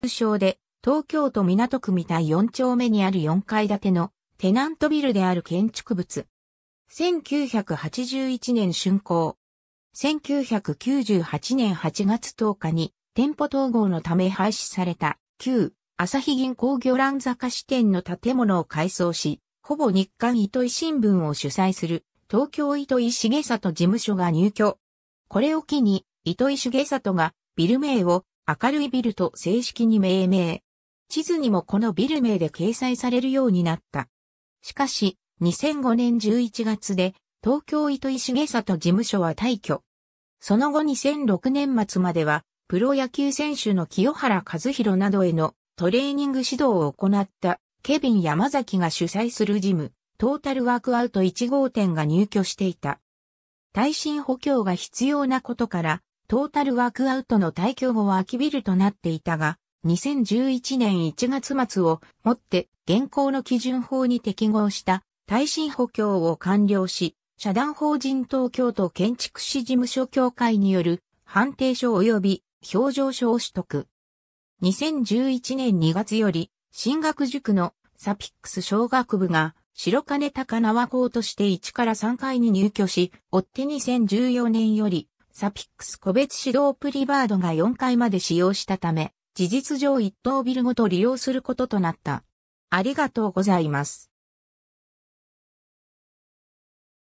通称で、東京都港区みたい4丁目にある4階建てのテナントビルである建築物。1981年竣工。1998年8月10日に店舗統合のため廃止された旧朝日銀行魚覧坂支店の建物を改装し、ほぼ日刊糸井新聞を主催する東京糸井重里事務所が入居。これを機に糸井重里がビル名を明るいビルと正式に命名。地図にもこのビル名で掲載されるようになった。しかし、2005年11月で、東京糸井重里事務所は退去。その後2006年末までは、プロ野球選手の清原和弘などへのトレーニング指導を行ったケビン山崎が主催するジム、トータルワークアウト1号店が入居していた。耐震補強が必要なことから、トータルワークアウトの退去後は空きビルとなっていたが、2011年1月末をもって現行の基準法に適合した耐震補強を完了し、社団法人東京都建築士事務所協会による判定書及び表情書を取得。2011年2月より、進学塾のサピックス小学部が白金高輪校として1から3階に入居し、追って2014年よりサピックス個別指導プリバードが4階まで使用したため、事実上1等ビルごと利用することとなった。ありがとうございます。